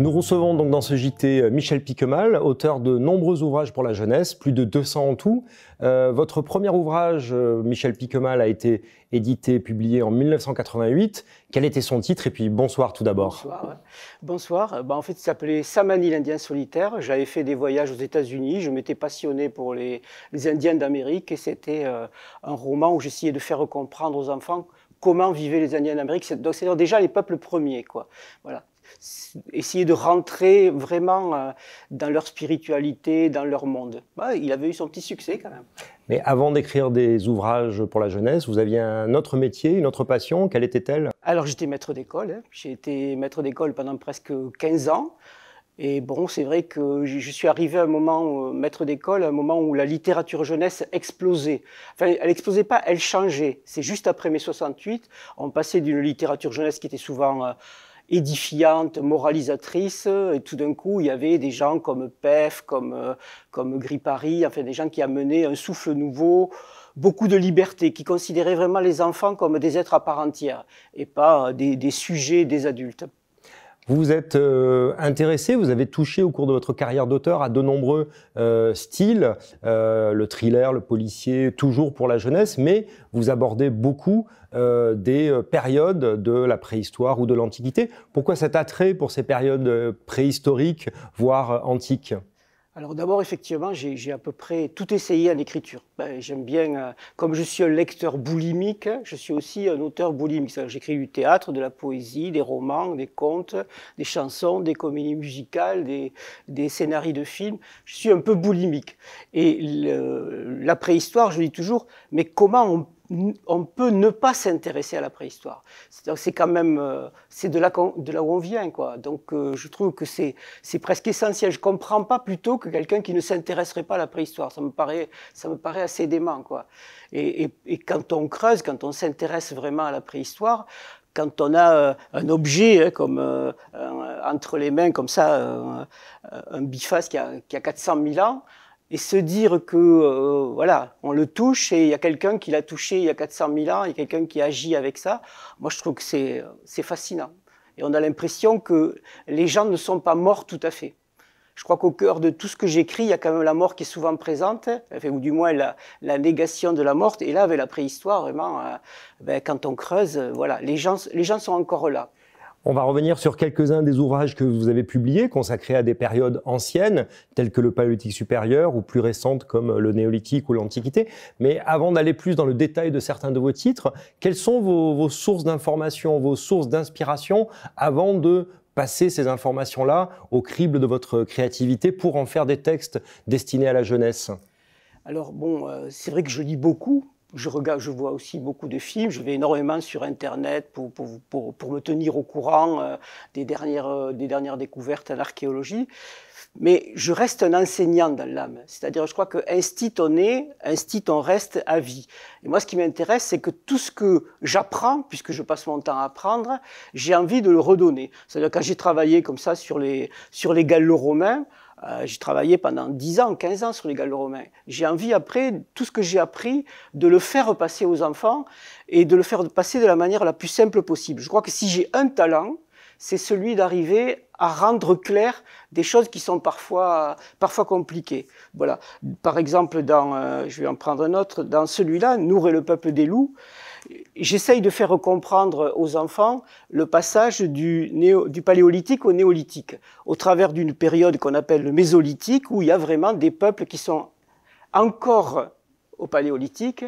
Nous recevons donc dans ce JT euh, Michel Piquemal, auteur de nombreux ouvrages pour la jeunesse, plus de 200 en tout. Euh, votre premier ouvrage, euh, Michel Piquemal, a été édité et publié en 1988. Quel était son titre Et puis bonsoir tout d'abord. Bonsoir. Bah, en fait, il s'appelait Samani l'Indien solitaire. J'avais fait des voyages aux États-Unis. Je m'étais passionné pour les, Indiens d'Amérique et c'était un roman où j'essayais de faire comprendre aux enfants comment vivaient les Indiens d'Amérique. Donc, cest à déjà les peuples premiers, quoi. Voilà essayer de rentrer vraiment euh, dans leur spiritualité, dans leur monde. Bah, il avait eu son petit succès quand même. Mais avant d'écrire des ouvrages pour la jeunesse, vous aviez un autre métier, une autre passion. Quelle était-elle Alors j'étais maître d'école. Hein. J'ai été maître d'école pendant presque 15 ans. Et bon, c'est vrai que je suis arrivé à un moment, euh, maître d'école, à un moment où la littérature jeunesse explosait. Enfin, elle explosait pas, elle changeait. C'est juste après mai 68, on passait d'une littérature jeunesse qui était souvent... Euh, édifiante, moralisatrice. Et tout d'un coup, il y avait des gens comme PEF, comme, euh, comme Gripari, enfin des gens qui amenaient un souffle nouveau, beaucoup de liberté, qui considéraient vraiment les enfants comme des êtres à part entière et pas euh, des sujets des adultes. Vous êtes euh, intéressé, vous avez touché au cours de votre carrière d'auteur à de nombreux euh, styles, euh, le thriller, le policier, toujours pour la jeunesse, mais vous abordez beaucoup des périodes de la préhistoire ou de l'Antiquité. Pourquoi cet attrait pour ces périodes préhistoriques, voire antiques alors d'abord, effectivement, j'ai à peu près tout essayé en écriture. Ben, j'aime bien, euh, comme je suis un lecteur boulimique, je suis aussi un auteur boulimique. J'écris du théâtre, de la poésie, des romans, des contes, des chansons, des comédies musicales, des, des scénarios de films. Je suis un peu boulimique. Et la préhistoire, je dis toujours, mais comment on on peut ne pas s'intéresser à la préhistoire. C'est quand même, euh, c'est de là, de où on vient, quoi. Donc, euh, je trouve que c'est presque essentiel. Je comprends pas plutôt que quelqu'un qui ne s'intéresserait pas à la préhistoire. Ça me paraît, ça me paraît assez dément, quoi. Et, quand on creuse, quand on s'intéresse vraiment à la préhistoire, quand on a euh, un objet hein, comme entre les mains comme ça, un, biface qui a, qui a 400 000 ans, et se dire que euh, voilà, on le touche et il y a quelqu'un qui l'a touché il y a 400 000 ans, il y a quelqu'un qui agit avec ça, moi je trouve que c'est, fascinant. Et on a l'impression que les gens ne sont pas morts tout à fait. Je crois qu'au cœur de tout ce que j'écris, il y a quand même la mort qui est souvent présente, enfin, ou du moins la, négation de la mort. Et là, avec la préhistoire, vraiment, euh, ben, quand on creuse, euh, voilà, les gens, les gens sont encore là. On va revenir sur quelques-uns des ouvrages que vous avez publiés, consacrés à des périodes anciennes, telles que le paléolithique supérieur, ou plus récentes comme le néolithique ou l'Antiquité. Mais avant d'aller plus dans le détail de certains de vos titres, quelles sont vos, sources d'informations, vos sources d'inspiration, avant de passer ces informations-là au crible de votre créativité pour en faire des textes destinés à la jeunesse alors bon, euh, c'est vrai que je lis beaucoup, je, regarde, je vois aussi beaucoup de films, je vais énormément sur Internet pour, me tenir au courant euh, euh, des, dernières, découvertes en archéologie. Mais je reste un enseignant dans l'âme. C'est-à-dire, je crois que instit on est, instit on reste à vie. Et moi, ce qui m'intéresse, c'est que tout ce que j'apprends, puisque je passe mon temps à apprendre, j'ai envie de le redonner. C'est-à-dire, quand j'ai travaillé comme ça sur les, sur les gallo-romains, euh, j'ai travaillé pendant 10 ans, 15 ans sur les gallo-romains. J'ai envie, après, tout ce que j'ai appris, de le faire passer aux enfants et de le faire passer de la manière la plus simple possible. Je crois que si j'ai un talent, c'est celui d'arriver à rendre clair des choses qui sont parfois, parfois compliquées. Voilà. Par exemple, dans, euh, je vais en prendre un autre, dans celui-là, Nour et le peuple des loups, j'essaye de faire comprendre aux enfants le passage du, du paléolithique au néolithique, au travers d'une période qu'on appelle le mésolithique, où il y a vraiment des peuples qui sont encore au paléolithique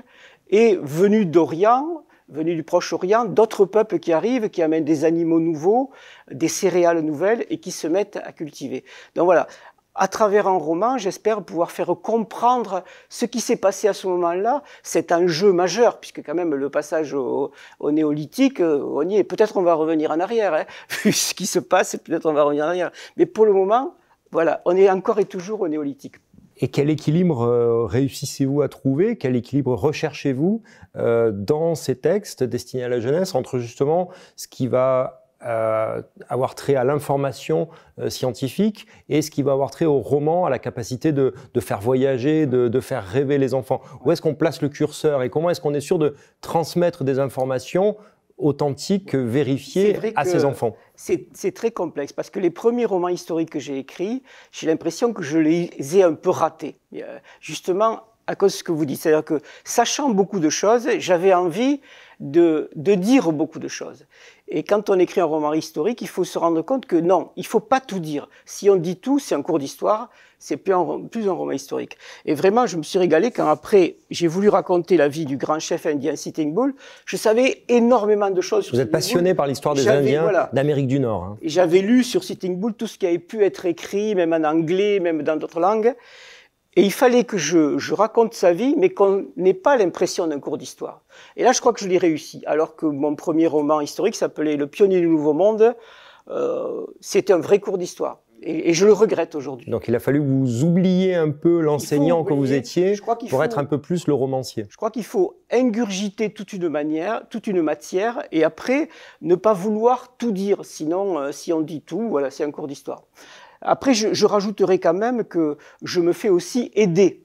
et venus d'Orient, venus du Proche-Orient, d'autres peuples qui arrivent, qui amènent des animaux nouveaux, des céréales nouvelles et qui se mettent à cultiver. Donc voilà, à travers un roman, j'espère pouvoir faire comprendre ce qui s'est passé à ce moment-là, C'est un jeu majeur, puisque quand même le passage au, néolithique, euh, on y est. Peut-être on va revenir en arrière, hein. vu ce qui se passe, peut-être on va revenir en arrière. Mais pour le moment, voilà, on est encore et toujours au néolithique. Et quel équilibre euh, réussissez-vous à trouver Quel équilibre recherchez-vous euh, dans ces textes destinés à la jeunesse entre justement ce qui va euh, avoir trait à l'information euh, scientifique et ce qui va avoir trait au roman, à la capacité de, de faire voyager, de, de, faire rêver les enfants. Où est-ce qu'on place le curseur et comment est-ce qu'on est sûr de transmettre des informations authentiques, vérifiées à ces enfants c'est très complexe parce que les premiers romans historiques que j'ai écrits, j'ai l'impression que je les ai un peu ratés. Euh, justement, à cause de ce que vous dites. C'est-à-dire que, sachant beaucoup de choses, j'avais envie de, dire beaucoup de choses. Et quand on écrit un roman historique, il faut se rendre compte que non, il faut pas tout dire. Si on dit tout, c'est un cours d'histoire, c'est plus un, roman historique. Et vraiment, je me suis régalé quand après, j'ai voulu raconter la vie du grand chef indien Sitting Bull. Je savais énormément de choses. Vous êtes passionné par l'histoire des Indiens d'Amérique du Nord. Hein. J'avais lu sur Sitting Bull tout ce qui avait pu être écrit, même en anglais, même dans d'autres langues. Et il fallait que je, raconte sa vie, mais qu'on n'ait pas l'impression d'un cours d'histoire. Et là, je crois que je l'ai réussi. Alors que mon premier roman historique s'appelait Le pionnier du Nouveau Monde, euh, c'était un vrai cours d'histoire. Et, je le regrette aujourd'hui. Donc il a fallu que vous oublier un peu l'enseignant que vous étiez pour être un peu plus le romancier. Je crois qu'il faut ingurgiter toute une manière, toute une matière, et après ne pas vouloir tout dire. Sinon, euh, si on dit tout, voilà, c'est un cours d'histoire. Après, je, je rajouterai quand même que je me fais aussi aider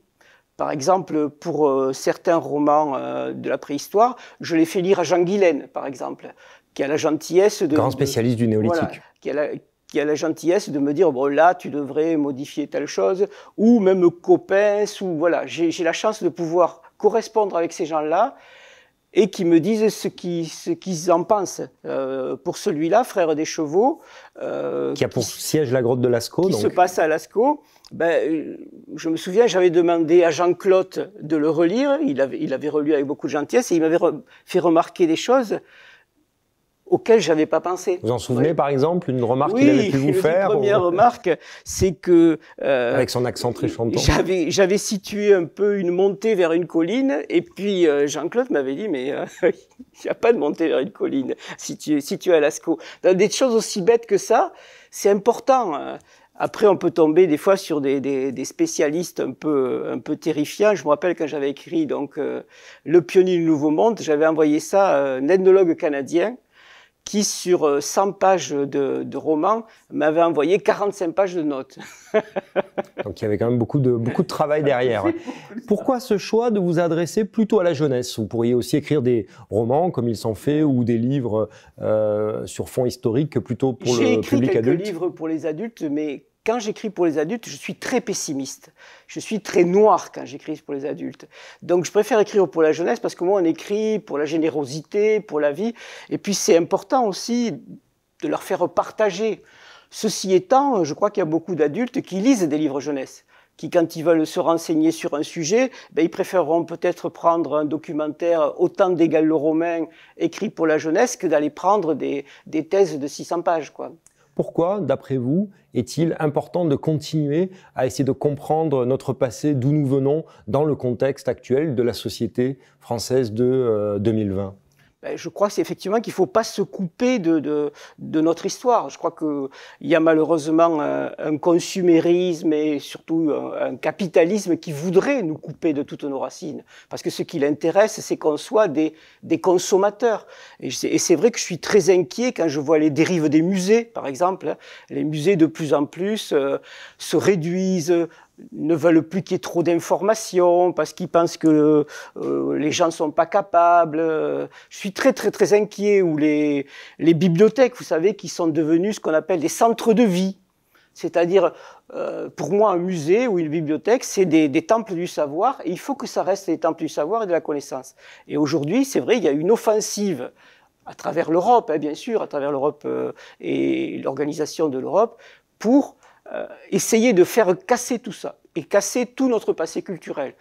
par exemple, pour euh, certains romans euh, de la préhistoire, je les fais lire à Jean Guilaine, par exemple, qui a la gentillesse de... du néolithique. qui, a la, gentillesse de me dire, bon, là, tu devrais modifier telle chose, ou même Copens, ou voilà, j'ai la chance de pouvoir correspondre avec ces gens-là et qui me disent ce qu'ils en pensent. Euh, pour celui-là, Frère des Chevaux, euh, qui a pour siège la grotte de Lascaux, qui se passe à Lascaux, ben, euh, je me souviens, j'avais demandé à Jean-Claude de le relire. Il avait, relu avec beaucoup de gentillesse et il m'avait fait remarquer des choses auquel j'avais pas pensé. Vous en souvenez par exemple une remarque qu'il avait pu vous faire Une première remarque, c'est que euh, avec son accent très chantant. J'avais j'avais situé un peu une montée vers une colline et puis euh, Jean-Claude m'avait dit mais euh, il n'y a pas de montée vers une colline située située à Lascaux. Des choses aussi bêtes que ça, c'est important. Euh. Après, on peut tomber des fois sur des, des, des, spécialistes un peu, un peu terrifiants. Je me rappelle quand j'avais écrit donc Le pionnier du Nouveau Monde, j'avais envoyé ça à un ethnologue canadien qui, sur 100 euh, pages de, romans, m'avait envoyé 45 pages de notes. Donc il y avait quand même beaucoup de, beaucoup de travail derrière. Pourquoi ce choix de vous adresser plutôt à la jeunesse Vous pourriez aussi écrire des romans, comme ils sont faits, ou des livres euh, sur fond historique, plutôt pour le public adulte. J'ai écrit quelques livres pour les adultes, mais quand j'écris pour les adultes, je suis très pessimiste. Je suis très noir quand j'écris pour les adultes. Donc je préfère écrire pour la jeunesse parce que moi on écrit pour la générosité, pour la vie. Et puis c'est important aussi de leur faire partager. Ceci étant, je crois qu'il y a beaucoup d'adultes qui lisent des livres jeunesse qui, quand ils veulent se renseigner sur un sujet, ben, ils préféreront peut-être prendre un documentaire autant d'égal le romain écrit pour la jeunesse que d'aller prendre des, des, thèses de 600 pages. Quoi. Pourquoi, d'après vous, est-il important de continuer à essayer de comprendre notre passé, d'où nous venons, dans le contexte actuel de la société française de 2020 euh, ben, je crois c'est effectivement qu'il ne faut pas se couper de, de, notre histoire. Je crois qu'il y a malheureusement un, consumérisme et surtout un, capitalisme qui voudrait nous couper de toutes nos racines. Parce que ce qui l'intéresse, c'est qu'on soit des, des, consommateurs. Et c'est vrai que je suis très inquiet quand je vois les dérives des musées, par exemple. Hein. Les musées, de plus en plus, euh, se réduisent, ne veulent plus qu'il y ait trop d'informations, parce qu'ils pensent que euh, les gens ne sont pas capables. Je suis très, très, très inquiet. où les, bibliothèques, vous savez, qui sont devenues ce qu'on appelle des centres de vie. C'est-à-dire, euh, pour moi, un musée ou une bibliothèque, c'est des, temples du savoir, et il faut que ça reste des temples du savoir et de la connaissance. Et aujourd'hui, c'est vrai, il y a une offensive à travers l'Europe, hein, bien sûr, à travers l'Europe euh, et l'organisation de l'Europe, pour euh, essayer de faire casser tout ça et casser tout notre passé culturel.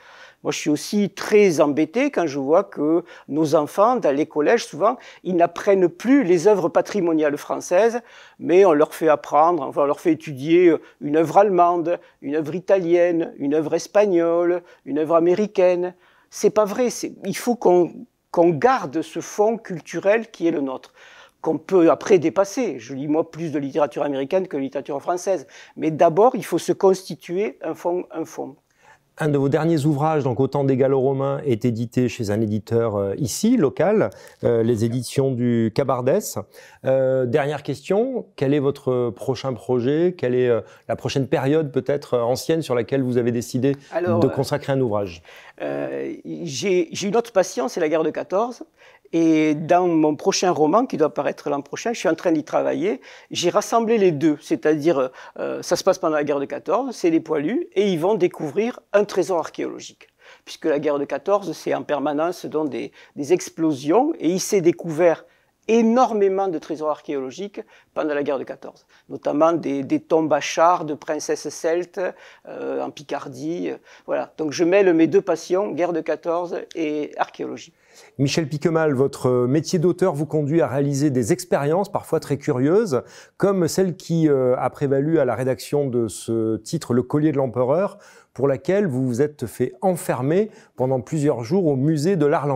Moi, je suis aussi très embêté quand je vois que nos enfants, dans les collèges, souvent, ils n'apprennent plus les œuvres patrimoniales françaises, mais on leur fait apprendre, on leur fait étudier euh, une œuvre allemande, une œuvre italienne, une œuvre espagnole, une œuvre américaine. C'est pas vrai. Il faut qu'on garde ce fond culturel qui est le nôtre qu'on peut après dépasser. Je lis moi plus de littérature américaine que de littérature française. Mais d'abord, il faut se constituer un fond. Un, fond. un de vos derniers ouvrages, donc Autant des Gallo-Romains, est édité chez un éditeur euh, ici, local, euh, les éditions du Cabardès. Euh, dernière question, quel est votre prochain projet Quelle est la prochaine période peut-être ancienne sur laquelle vous avez décidé de consacrer un ouvrage J'ai une autre passion, c'est la guerre de 14. Et dans mon prochain roman, qui doit paraître l'an prochain, je suis en train d'y travailler, j'ai rassemblé les deux, c'est-à-dire euh, ça se passe pendant la guerre de 14, c'est les poilus, et ils vont découvrir un trésor archéologique. Puisque la guerre de 14, c'est en permanence dans des, des explosions, et il s'est découvert énormément de trésors archéologiques pendant la guerre de 14, notamment des, tombes à char de princesses celtes euh, en Picardie. Euh, voilà, donc je mêle mes deux passions, guerre de 14 et archéologie. Michel Piquemal, votre métier d'auteur vous conduit à réaliser des expériences parfois très curieuses, comme celle qui euh, a prévalu à la rédaction de ce titre Le collier de l'empereur, pour laquelle vous vous êtes fait enfermer pendant plusieurs jours au musée de l'art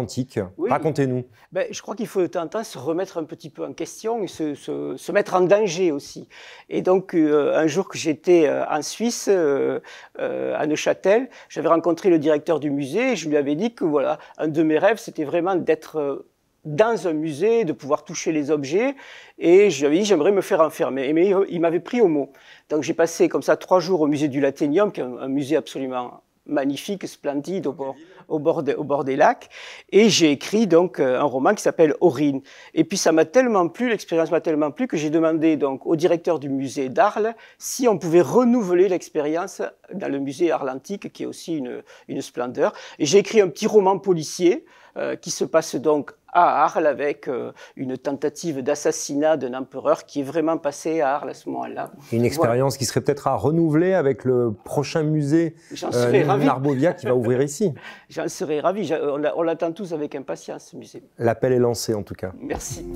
Racontez-nous. Ben, je crois qu'il faut de temps en temps se remettre un petit peu en question et se, mettre en danger aussi. Et donc, euh, un jour que j'étais euh, en Suisse, euh, à Neuchâtel, j'avais rencontré le directeur du musée et je lui avais dit que voilà, un de mes rêves, c'était vraiment d'être dans un musée, de pouvoir toucher les objets. Et j'avais dit, j'aimerais me faire enfermer. Mais il m'avait pris au mot. Donc j'ai passé comme ça trois jours au musée du Laténium, qui est un, musée absolument magnifique, splendide, au bord, au bord, au bord des lacs. Et j'ai écrit donc euh, un roman qui s'appelle Aurine. Et puis ça m'a tellement plu, l'expérience m'a tellement plu, que j'ai demandé donc au directeur du musée d'Arles si on pouvait renouveler l'expérience dans le musée arlantique, qui est aussi une, une splendeur. Et j'ai écrit un petit roman policier euh, qui se passe donc à Arles avec euh, une tentative d'assassinat d'un empereur qui est vraiment passé à Arles à ce moment-là. Une expérience qui serait peut-être à renouveler avec le prochain musée euh, Narbovia qui va ouvrir ici. J'en serais ravi. On l'attend tous avec impatience, ce musée. L'appel est lancé en tout cas. Merci.